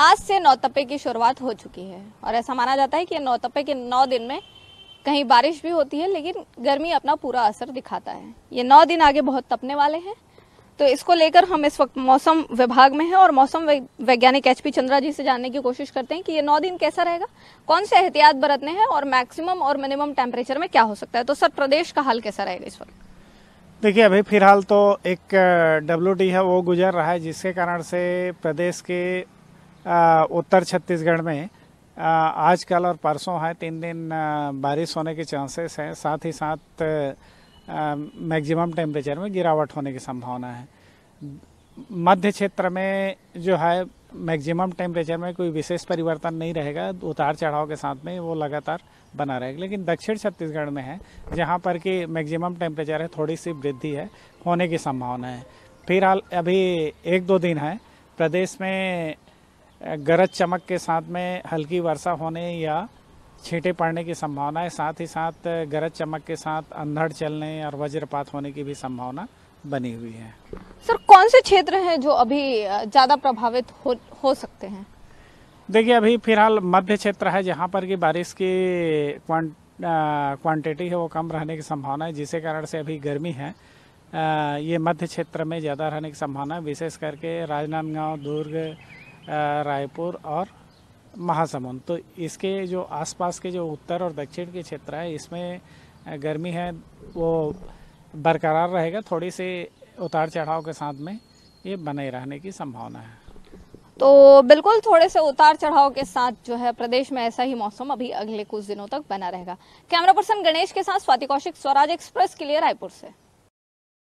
आज से नौतपे की शुरुआत हो चुकी है और ऐसा माना जाता है कि नौतपे के नौ दिन में कहीं बारिश भी होती है लेकिन गर्मी अपना पूरा असर दिखाता है ये नौ दिन आगे बहुत तपने वाले हैं तो इसको लेकर हम इस वक्त मौसम विभाग में हैं और मौसम वैज्ञानिक एच पी चंद्रा जी से जानने की कोशिश करते हैं कि ये नौ दिन कैसा रहेगा कौन से एहतियात बरतने हैं और मैक्सिमम और मिनिमम टेम्परेचर में क्या हो सकता है तो सर प्रदेश का हाल कैसा रहेगा इस वक्त देखिए अभी फिलहाल तो एक डब्ल्यू है वो गुजर रहा है जिसके कारण से प्रदेश के उत्तर छत्तीसगढ़ में आजकल और परसों है तीन दिन बारिश होने के चांसेस हैं साथ ही साथ मैक्सिमम टेम्परेचर में गिरावट होने की संभावना है मध्य क्षेत्र में जो है मैक्सिमम टेम्परेचर में कोई विशेष परिवर्तन नहीं रहेगा उतार चढ़ाव के साथ में वो लगातार बना रहेगा लेकिन दक्षिण छत्तीसगढ़ में है जहाँ पर कि मैक्सिमम टेम्परेचर है थोड़ी सी वृद्धि है होने की संभावना है फिलहाल अभी एक दो दिन है प्रदेश में गरज चमक के साथ में हल्की वर्षा होने या छींटे पड़ने की संभावना है साथ ही साथ गरज चमक के साथ अंधड़ चलने और वज्रपात होने की भी संभावना बनी हुई है सर कौन से क्षेत्र हैं जो अभी ज़्यादा प्रभावित हो हो सकते हैं देखिए अभी फिलहाल मध्य क्षेत्र है जहाँ पर कि बारिश की क्वांटिटी है वो कम रहने की संभावना है जिसके कारण से अभी गर्मी है आ, ये मध्य क्षेत्र में ज़्यादा रहने की संभावना है विशेष करके राजनांदगांव दुर्ग रायपुर और महासमुंद तो इसके जो आसपास के जो उत्तर और दक्षिण के क्षेत्र है इसमें गर्मी है वो बरकरार रहेगा थोड़ी सी उतार चढ़ाव के साथ में ये बने रहने की संभावना है तो बिल्कुल थोड़े से उतार चढ़ाव के साथ जो है प्रदेश में ऐसा ही मौसम अभी अगले कुछ दिनों तक बना रहेगा कैमरा पर्सन गणेश के साथ स्वाति कौशिक स्वराज एक्सप्रेस के लिए रायपुर से